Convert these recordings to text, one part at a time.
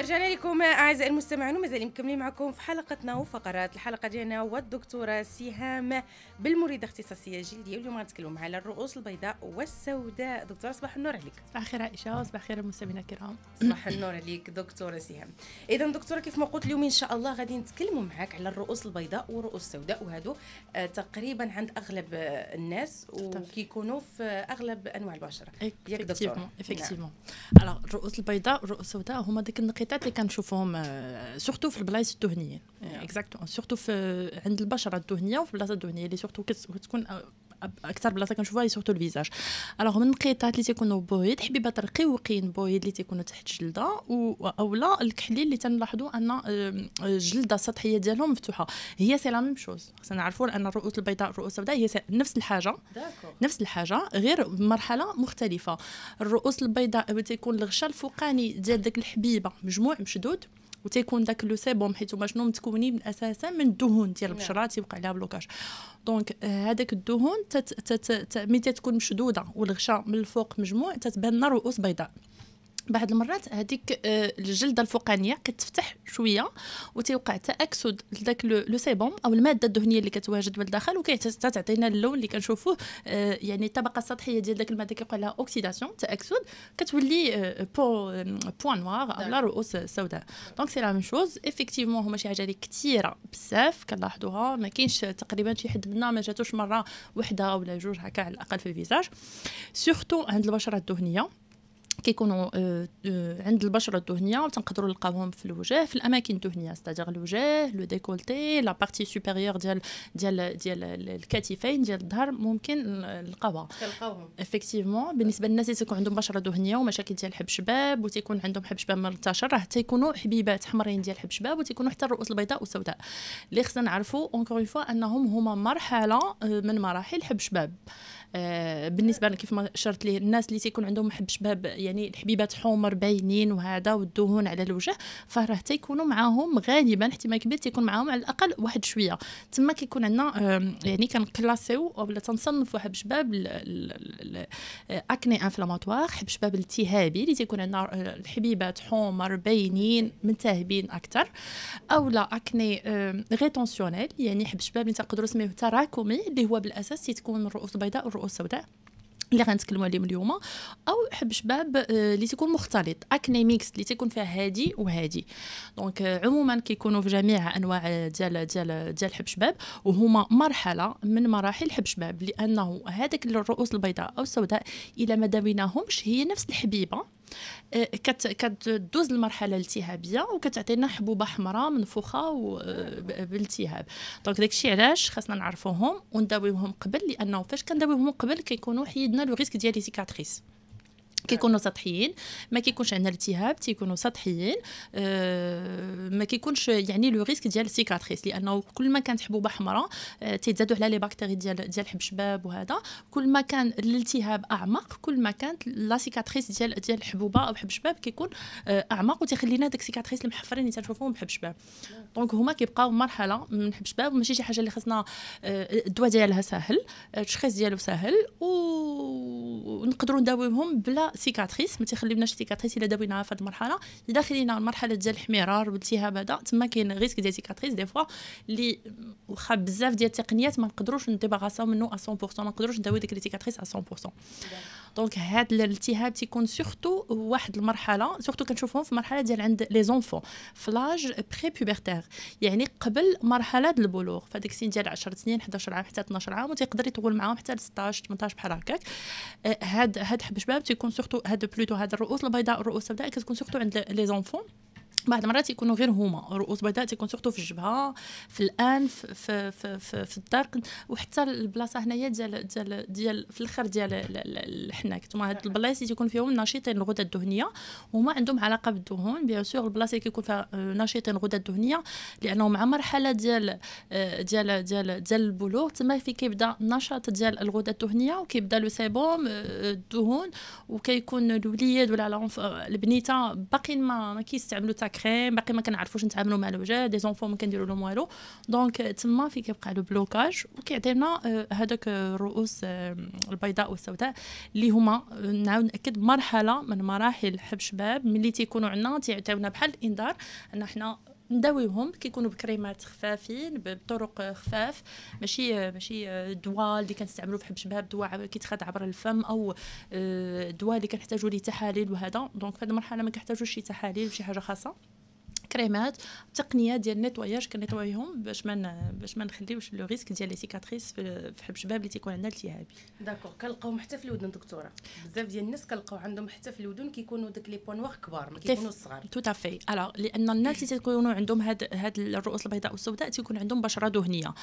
رجعنا لكم اعزائي المستمعين ومازال مكملين معكم في حلقتنا وفقرات الحلقه ديالنا والدكتوره سهام بالمريضه اختصاصيه جلديه واليوم غنتكلموا على الرؤوس البيضاء والسوداء دكتوره صباح النور عليك صباح الخير عائشه وصباح الخير المستمعين الكرام صباح النور عليك دكتوره سهام اذا دكتوره كيف ما قلت اليوم ان شاء الله غادي نتكلموا معك على الرؤوس البيضاء والرؤوس السوداء وهادو آه، تقريبا عند اغلب الناس وكيكونوا في اغلب انواع البشره ياك دكتوره افكتيفمون نعم. الرؤوس البيضاء والرؤوس السوداء هما ديك النقيض الحيطات اللي كنشوفهم سورتو آه، في البلايص الدهنيه اكزاكتو سورتو عند البشره الدهنيه وفي البلاصه الدهنيه اللي سورتو كتكون آه، اكثر بلاصه كنشوفها هي سورتو الفيزاج الوغ من القيطات اللي تيكونوا بويض حبيبه ترقي وقين بويض اللي تيكونوا تحت الجلده اولا الكحلين اللي تنلاحظوا ان الجلده السطحيه ديالهم مفتوحه هي سي لا ميم شوز خصنا نعرفوا ان الرؤوس البيضاء الرؤوس البيضاء هي نفس الحاجه نفس الحاجه غير مرحله مختلفه الرؤوس البيضاء تيكون الغشاء الفوقاني ديال داك الحبيبه مجموع مشدود وتيكون داك لو سيبوم حيت هما شنو متكونين اساسا من الدهون ديال نعم. البشره تيبقى عليها بلوكاج دونك هذاك آه، الدهون تت تت تت تتكون مشدوده والغشاء من الفوق مجموع تتبان رؤوس بيضاء بعض المرات هذيك آه، الجلده الفوقانيه كتفتح شويه وتيوقع تاكسد لذاك لو سيبوم او الماده الدهنيه اللي كتواجد بالداخل وكتعطينا اللون اللي كنشوفوه آه، يعني الطبقه السطحيه ديال داك الماده كيوقع لها اوكسيداسيون تاكسد كتولي آه، بو بوان نوار او نعم. لا رؤوس سوداء دونك سي لا ميم شوز افيكتيفمون هما شي حاجه اللي كثيره بزاف كنلاحظوها ما كاينش تقريبا شي حد منا ما جاتوش مره وحده ولا جوج هكا على الاقل في الفيزاج سورتو عند البشره الدهنيه كيكونوا آه، آه، عند البشره الدهنيه وتنقدروا نلقاوهم في الوجه في الاماكن الدهنيه ستادير الوجه لو ديكولتي لا بارتي سوبيريور ديال ديال ديال الكتفين ديال الظهر ممكن نلقاوها تلقاوهم افكتيفمون بالنسبه للناس اللي تكون عندهم بشره دهنيه ومشاكل ديال حب شباب وتيكون عندهم حب شباب منتشر راه تيكونوا حبيبات حمرين ديال حب شباب وتيكونوا حتى الرؤوس البيضاء والسوداء اللي خصنا نعرفوا اونكور فوا انهم هما مرحله آه، من مراحل حب شباب آه، بالنسبه كيف ما شرت ليه الناس اللي تيكون عندهم حب شباب يعني الحبيبات حمر باينين وهذا والدهون على الوجه فراه تيكونوا معاهم غالبا احتمال كبير تيكون معاهم على الاقل واحد شويه تما كيكون عندنا آه، يعني كنكلاسيو ولا تنصنفوا حب شباب الاكني آه، انفلاماتوار حب شباب التهابي اللي تيكون عندنا الحبيبات حمر باينين ملتهبين اكثر او لا اكني ريتونسيونيل يعني حب شباب اللي تقدروا تسميوه تراكمي اللي هو بالاساس تيكون من الرؤوس البيضاء الرؤوس السوداء اللي غنتكلموا عليهم اليوم او حب شباب آه، اللي تيكون مختلط اكني ميكس اللي تيكون فيها هادي وهادي دونك آه، عموما كيكونوا في جميع انواع آه، ديال ديال ديال حب شباب وهما مرحله من مراحل حب شباب لانه هذاك الرؤوس البيضاء او السوداء الا ما داويناهمش هي نفس الحبيبه آه، كتدوز المرحله الالتهابيه وكتعطينا حبوبه حمراء منفوخه آه، بالالتهاب دونك داكشي علاش خاصنا نعرفوهم ونداويوهم قبل لانه فاش كنداويوهم قبل كيكونوا حيدنا لو ريسك ديال لي سيكاتريس كيكونوا سطحيين ما كيكونش عندنا التهاب تيكونوا سطحيين أه ما كيكونش يعني لو ريسك ديال السيكاتريس لانه كل ما كانت حبوبه حمراء أه تيتزادوا على لي باكتيري ديال ديال الحب شباب وهذا كل ما كان الالتهاب اعمق كل ما كانت لا سيكاتريس ديال ديال الحبوبه او حب شباب كيكون آه، اعمق وتيخلينا داك السيكاتريس المحفرين اللي تنشوفوهم بحب شباب دونك هما كيبقاو مرحله من حب شباب ماشي شي حاجه اللي خصنا آه، الدواء ديالها ساهل آه، التشخيص ديالو ساهل ونقدروا نداويوهم بلا سيكاتريس ما تيخليوناش سيكاتريس الا داويناها في هذه المرحله الا خلينا المرحله ديال الحمرار والالتهاب هذا تما كاين ريسك ديال سيكاتريس دي فوا اللي واخا بزاف ديال التقنيات ما نقدروش نديباغاساو منه 100% ما نقدروش نداوي ديك لي سيكاتريس 100% دونك هاد الالتهاب تيكون سورتو واحد المرحله سورتو كنشوفهم في مرحله ديال عند لي زونفون فلاج بري بوبرتير يعني قبل مرحله البلوغ فداك السن ديال 10 سنين 11 عام حتى 12 عام وتقدر يطول معاهم حتى ل 16 18 بحال هكاك آه، هاد هاد حبشباب تيكون سورتو هاد بلوتو هاد الرؤوس البيضاء الرؤوس البيضاء كتكون سورتو عند لي زونفون بعض المرات يكونوا غير هما رؤوس بيضاء تيكون سورتو في الجبهه في الانف في في في, في الدرق وحتى البلاصه هنايا ديال ديال ديال في الاخر ديال الحناك تما هاد البلايص تيكون فيهم نشيطين الغده الدهنيه وهما عندهم علاقه بالدهون بيان سور البلاصه اللي كيكون فيها آه، نشيطين الغده الدهنيه لانه مع مرحله ديال آه، ديال ديال ديال البلوغ تما في كيبدا النشاط ديال الغده الدهنيه وكيبدا لو سيبوم آه، الدهون وكيكون الوليد ولا البنيته باقي ما ما كيستعملوا تاك كريم باقي ما كنعرفوش نتعاملوا مع الوجه دي زونفو ما كنديروا لهم والو دونك تما في كيبقى لو بلوكاج وكيعطينا لنا آه، هذاك آه، الرؤوس آه، البيضاء والسوداء اللي هما نعاود ناكد مرحله من مراحل حب شباب ملي تيكونوا عندنا تيعطيونا بحال الانذار ان حنا نداويهم كيكونوا بكريمات خفافين بطرق خفاف ماشي ماشي دواء اللي كنستعملوا في حب شباب دواء كيتخاد عبر الفم او دواء اللي كنحتاجوا ليه تحاليل وهذا دونك في هذه المرحله ما كنحتاجوش شي تحاليل شي حاجه خاصه كريمات تقنيه ديال نيتواياج كنيتوايهم باش ما باش ما نخليوش لو ريسك ديال لي سيكاتريس في حب الشباب اللي تيكون عندها التهابي داكور كنلقاو حتى في الودن دكتوره بزاف ديال الناس كنلقاو عندهم حتى في الودن كيكونوا داك لي بوان واغ كبار ما كيكونوش صغار تو تافي الوغ لان الناس اللي تيكونوا عندهم هاد هاد الرؤوس البيضاء والسوداء تيكون عندهم بشره دهنيه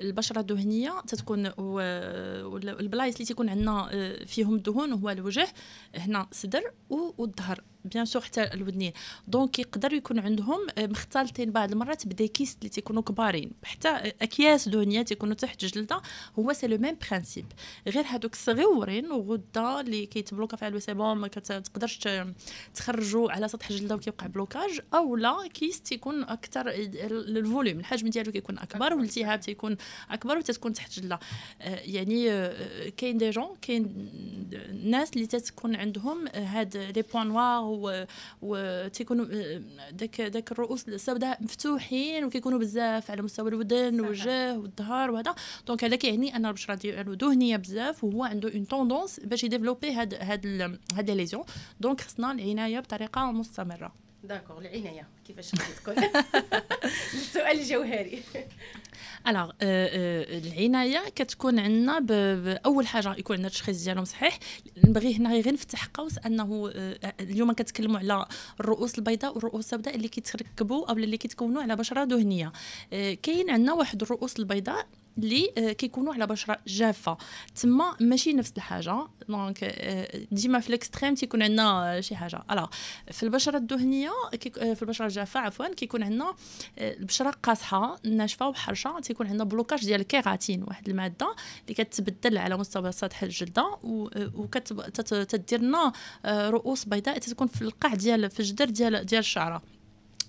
البشره الدهنيه تتكون والبلايص اللي تيكون عندنا آه، فيهم الدهون هو الوجه هنا الصدر والظهر بيان سور حتى الودنين دونك يقدر يكون عندهم آه، مختلطين بعض المرات بديكيست اللي تيكونوا كبارين حتى آه، اكياس دهنيه تيكونوا تحت الجلده هو سي لو ميم برانسيب غير هذوك الصغيورين وغده اللي كيتبلوكا فيها الوسيبوم ما تقدرش تخرجوا على سطح الجلده وكيبقى بلوكاج او لا كيس تيكون اكثر آه، الفوليوم الحجم ديالو كيكون اكبر والالتهاب تيكون اكبر وتتكون تحت الجلده يعني كاين دي جون كاين ناس اللي تتكون عندهم هاد لي بوان نوار و, و تيكونوا آه، داك داك الرؤوس السوداء مفتوحين وكيكونوا بزاف على مستوى الودن والوجه والظهر وهذا دونك هذا كيعني ان البشره ديالو دهنيه بزاف وهو عنده اون توندونس باش يديفلوبي هاد هاد هاد زون دونك خصنا العنايه بطريقه مستمره داكور العنايه كيفاش غادي تكون السؤال الجوهري الوغ euh, euh, العنايه كتكون عندنا باول حاجه يكون عندنا التشخيص ديالهم صحيح نبغي هنا غير نفتح قوس انه آه، اليوم كنتكلموا على الرؤوس البيضاء والرؤوس السوداء اللي كيتركبوا او اللي كيتكونوا على بشره دهنيه آه، كاين عندنا واحد الرؤوس البيضاء اللي آه، كيكونوا على بشره جافه تما ماشي نفس الحاجه دونك آه، ديما في الاكستريم تيكون عندنا شي حاجه الوغ في البشره الدهنيه آه، في البشره الجافه عفوا كيكون عندنا البشره قاصحه ناشفه وحرشه تيكون عندنا بلوكاج ديال الكيراتين واحد الماده اللي كتبدل على مستوى سطح الجلده وكتدير لنا رؤوس بيضاء تتكون في القاع ديال في الجدر ديال ديال الشعره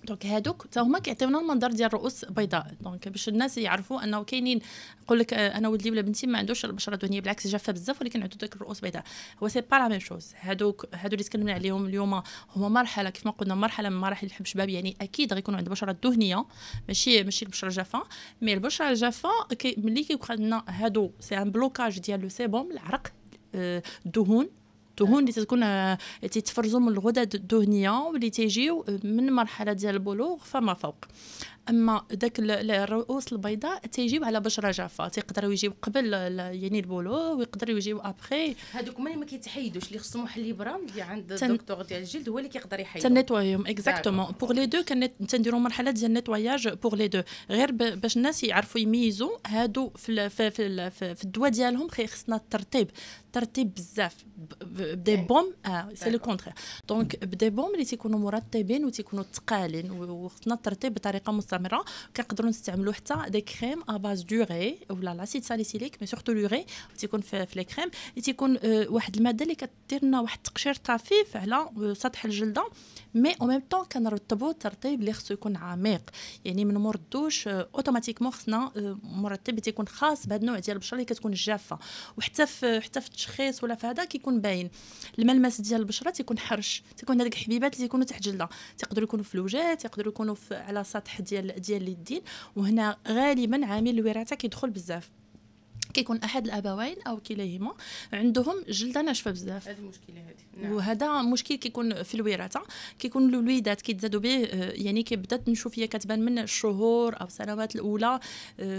دونك هادوك حتى هما كيعطيونا المنظر ديال الرؤوس بيضاء دونك باش الناس يعرفوا انه كاينين نقول لك آه، انا ولدي ولا بنتي ما عندوش البشره الدهنيه بالعكس جافه بزاف ولكن عنده ديك الرؤوس بيضاء هو سي با لا ميم شوز هادوك هادو اللي تكلمنا عليهم اليوم هما مرحله كيف ما قلنا مرحله من مراحل الحب شباب يعني اكيد غيكونوا عند بشره دهنيه ماشي ماشي البشره الجافه مي البشره الجافه كي ملي كيبقى عندنا هادو سي ان بلوكاج ديال لو سيبوم العرق آه، الدهون الدهون اللي تكون آه، تتفرزوا من الغدد الدهنيه واللي تيجيو آه، من مرحله ديال البلوغ فما فوق اما ذاك الرؤوس البيضاء تيجيو على بشره جافه تيقدروا يجيو قبل يعني البولو ويقدروا يجيو ابخي هذوك ما ما كيتحيدوش اللي خصهم واحد الابره اللي عند الدكتور ديال الجلد هو اللي كيقدر يحيدو تنيتوايهم اكزاكتومون بوغ لي دو تنديروا مرحله ديال نيتواياج بوغ لي دو غير باش الناس يعرفوا يميزوا هادو في الـ في في, في الدواء ديالهم خصنا الترطيب الترطيب بزاف بدي بوم اه سي لو كونتخير دونك بدي بوم اللي تيكونوا مرطبين وتيكونوا ثقالين وخصنا الترطيب بطريقه مستمره كنقدروا نستعملوا حتى دي كريم ا باز دوغي ولا لاسيد ساليسيليك مي سورتو لوغي تيكون في, في لي كريم تيكون واحد الماده اللي كدير لنا واحد التقشير طفيف على سطح الجلده مي او ميم طون كنرطبو الترطيب اللي خصو يكون عميق يعني من مور الدوش اوتوماتيكمون خصنا مرطب تيكون خاص بهذا النوع ديال البشره اللي كتكون جافه وحتى في حتى في التشخيص ولا في هذا كيكون باين الملمس ديال البشره تيكون حرش تيكون هذوك الحبيبات اللي تيكونوا تحت الجلده تيقدروا يكونوا في الوجه تيقدروا يكونوا على سطح ديال ديال ديال اليدين وهنا غالبا عامل الوراثه كيدخل بزاف كيكون احد الابوين او كليهما عندهم جلده ناشفه بزاف هذه المشكله هذه نعم. وهذا مشكل كيكون في الوراثه كيكون الوليدات كيتزادوا به آه، يعني كيبدا تنشوف هي كتبان من الشهور او السنوات الاولى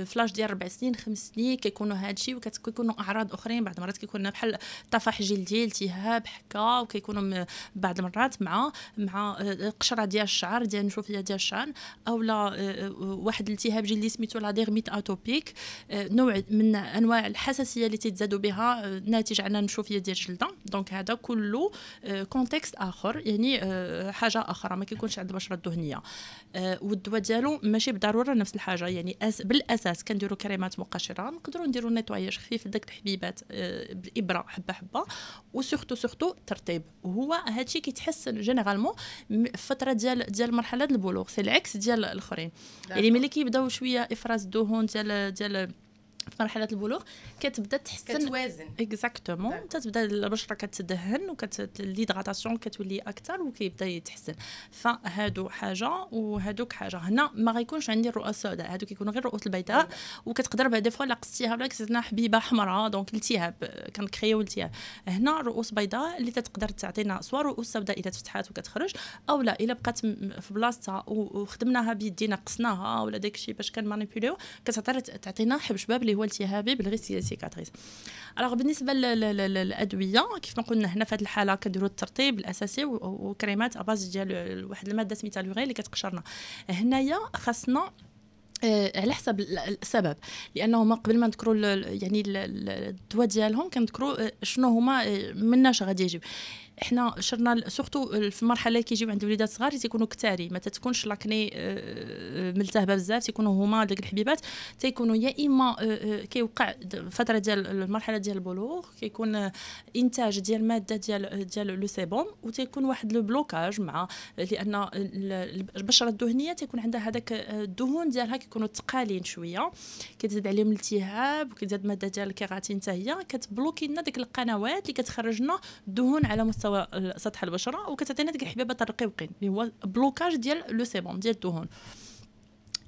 فلاش آه، ديال ربع سنين خمس سنين كيكونوا هادشي وكيكونوا اعراض اخرين بعض المرات كيكون بحال طفح جلدي التهاب حكه وكيكونوا بعض المرات مع مع آه، قشره ديال الشعر ديال هي ديال الشعر اولا واحد الالتهاب جلدي سميتو لا ديرميت اتوبيك نوع من انواع الحساسيه اللي تتزادوا بها آه، ناتج عن النشوفيه ديال الجلده دونك هذا كله كونتكست آه، اخر يعني آه، حاجه اخرى ما كيكونش عند البشره الدهنيه والدواء ديالو ماشي بالضروره نفس الحاجه يعني بالاساس كنديروا كريمات مقشره نقدروا نديروا نيتواياج خفيف داك الحبيبات بالابره حبه حبه وسورتو سورتو ترطيب وهو هادشي كيتحسن جينيرالمون الفتره ديال ديال مرحله البلوغ سي العكس ديال الاخرين يعني ملي كيبداو شويه افراز الدهون ديال ديال في مرحله البلوغ كتبدا تحسن كتوازن اكزاكتومون تتبدا البشره كتدهن وليدغاتاسيون كتولي اكثر وكيبدا يتحسن فهادو حاجه وهادوك حاجه هنا ما غيكونش عندي الرؤوس السوداء هادو كيكونوا غير الرؤوس البيضاء أيوة. وكتقدر بعد فوا لقستيها ولا كتعطينا حبيبه حمراء دونك التهاب كنكريو التهاب هنا رؤوس بيضاء اللي تتقدر تعطينا سوا رؤوس سوداء الا تفتحات وكتخرج او لا الا بقات في بلاصتها وخدمناها بيدينا قصناها ولا داكشي باش كنمانيبيوليو كتعطينا حبشباب اللي اللي هو التهابي بالغيسيه سيكاتريس الوغ بالنسبه للادويه كيف ما قلنا هنا في هذه الحاله كنديروا الترطيب الاساسي وكريمات اباز ديال واحد الماده سميتها لوغي اللي كتقشرنا هنايا خاصنا آه، على حسب السبب ما قبل ما نذكروا يعني الدواء ديالهم كنذكروا آه، شنو هما آه، مناش غادي يجيو احنا شرنا سورتو في المرحله اللي كيجيو عند الوليدات الصغار تيكونوا كتاري ما تتكونش لاكني آه، آه، ملتهبه بزاف تيكونوا هما ديك الحبيبات تيكونوا يا اما آه، كيوقع فتره ديال المرحله ديال البلوغ كيكون انتاج ديال الماده ديال ديال لو سيبوم وتيكون واحد لو بلوكاج مع لان البشره الدهنيه تيكون عندها هذاك الدهون ديالها كيكونوا ثقالين شويه كتزيد عليهم التهاب وكتزاد الماده ديال الكيراتين حتى هي كتبلوكي لنا ديك القنوات اللي كتخرج لنا الدهون على مستوى مستوى سطح البشره وكتعطينا ديك الحبيبات الرقيقين اللي هو بلوكاج ديال لو سيبون ديال الدهون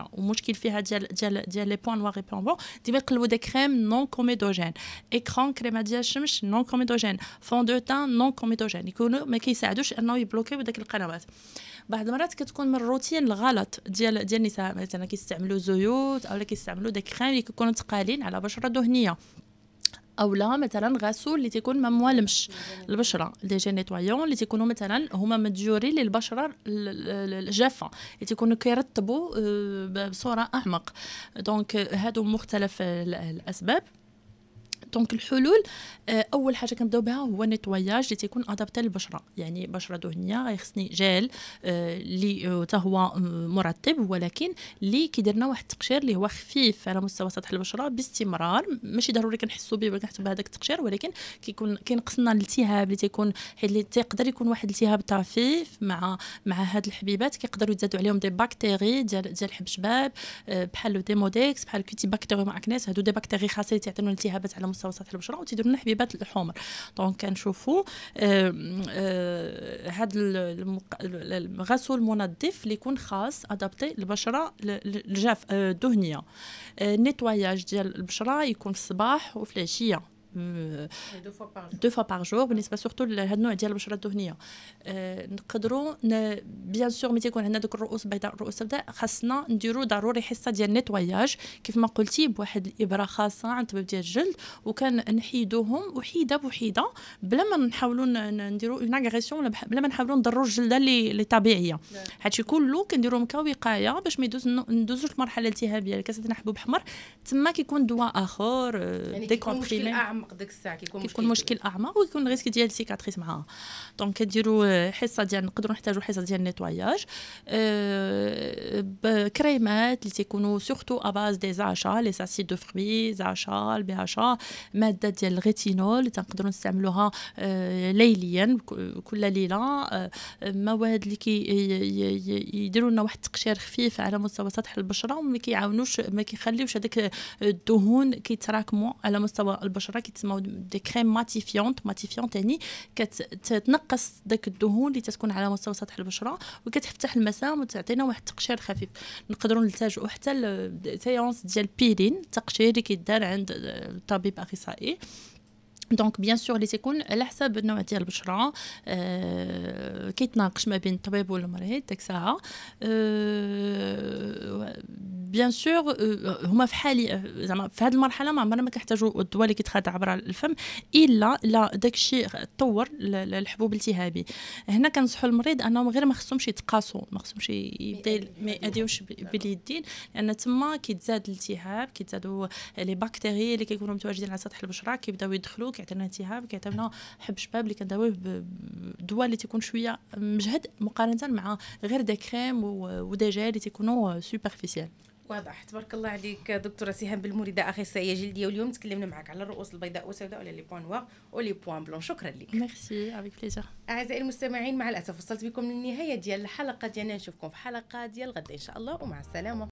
كبيره ومشكل فيها ديال ديال ديال لي بوان نوار اي بوان بون ديما يقلبوا دي كريم نون كوميدوجين اكران كريمه ديال الشمس نون كوميدوجين فون دو تان نون كوميدوجين يكونوا ما كيساعدوش انه يبلوكيو داك القنوات بعض المرات كتكون من الروتين الغلط ديال ديال النساء مثلا كيستعملوا زيوت اولا كيستعملوا دي كريم اللي كيكونوا ثقالين على بشره دهنيه او لا مثلا غسول اللي تيكون مموى المش البشره دي جي نيتوايون اللي تيكونوا مثلا هما مديورين للبشره الجافه اللي تيكونوا كيرطبوا آه، بصوره اعمق دونك هادو مختلف الاسباب دونك الحلول آه، اول حاجه كنبداو بها هو نيتواياج اللي تيكون ادابتي للبشره يعني بشره دهنيه غيخصني جيل اللي آه، حتى آه، هو مرطب ولكن اللي كيدير لنا واحد التقشير اللي هو خفيف على مستوى سطح البشره باستمرار ماشي ضروري كنحسوا به كنحسو بهذاك التقشير ولكن كيكون كينقص لنا الالتهاب اللي تيكون حيت اللي تيقدر يكون واحد الالتهاب طفيف مع مع هاد الحبيبات كيقدروا يتزادوا عليهم دي باكتيري ديال ديال شباب بحال ديموديكس بحال كوتي مع اكنيس هادو دي باكتيري خاصه اللي تعطينا التهابات على مستوى مستوى سطح البشره وتيدير لنا حبيبات الحمر دونك كنشوفوا آه، هذا الغسول منظف اللي يكون خاص ادابتي البشره الجاف الدهنيه آه، آه، نيتواياج ديال البشره يكون في الصباح وفي العشيه دو فوا euh, par جور دو فوا بار جور بالنسبه سورتو لهذا النوع ديال البشره الدهنيه نقدروا بيان سور ملي تيكون عندنا دوك الرؤوس البيضاء الرؤوس البيضاء خاصنا نديرو ضروري حصه ديال نيتواياج كيف ما قلتي بواحد الابره خاصه عند طبيب ديال الجلد وكان نحيدوهم وحيده بوحيده بلا ما نحاولوا نديرو اون اغريسيون بلا ما نحاولوا نضروا الجلده اللي طبيعيه نعم. هادشي كله كنديروهم كوقايه باش ما يدوز ندوزوا المرحله الالتهابيه اللي كتعطينا حبوب احمر تما كيكون دواء اخر يعني ديكومبريمي آه، يتعمق ديك الساعه كيكون كيكون مشكل اعمق ويكون الريسك ديال السيكاتريس معاها دونك كديروا آه، حصه ديال نقدروا نحتاجوا حصه ديال نيتواياج آه، كريمات اللي تيكونوا سورتو اباز دي زاشا لي ساسيد دو فروي زاشا البي اشا ماده ديال الريتينول اللي تنقدروا نستعملوها آه، ليليا كل ليله مواد اللي كي يديروا لنا واحد التقشير خفيف على مستوى سطح البشره وما كيعاونوش ما كيخليوش هذاك الدهون كيتراكموا على مستوى البشره كيتسموا دي كريم ماتيفيونت ماتيفيونت يعني كتنقص داك الدهون اللي تتكون على مستوى سطح البشره وكتفتح المسام وتعطينا واحد التقشير خفيف نقدروا نلتجؤوا حتى لسيونس ديال بيلين التقشير اللي كيدار عند الطبيب اخصائي دونك بيان سور اللي تيكون على حساب النوع ديال البشره أه كيتناقش ما بين الطبيب والمريض ديك الساعه أه بيان سور euh, هما في حالي آه، زعما في هذه المرحله ما عمرنا ما كنحتاجوا الدواء اللي كيتخاد عبر الفم الا لا داك الشيء تطور الحبوب الالتهابي هنا كنصحوا المريض انهم غير ما خصهمش يتقاسوا ما خصهمش يبدا ما يديوش باليدين لان تما كيتزاد الالتهاب كيتزادوا لي باكتيري اللي كيكونوا متواجدين على سطح البشره كيبداو يدخلوا كيعطينا التهاب كيعطينا حب شباب اللي كنداويه بدواء اللي تيكون شويه مجهد مقارنه مع غير دي كريم ودي جيل اللي تيكونوا سوبرفيسيال واضح تبارك الله عليك دكتوره سهام بالمريده اخصائيه جلديه واليوم تكلمنا معك على الرؤوس البيضاء والسوداء ولا لي بوان نوار ولي بوان بلون شكرا لك ميرسي افيك بليزير اعزائي المستمعين مع الاسف وصلت بكم للنهايه ديال الحلقه ديالنا نشوفكم في حلقه ديال غدا ان شاء الله ومع السلامه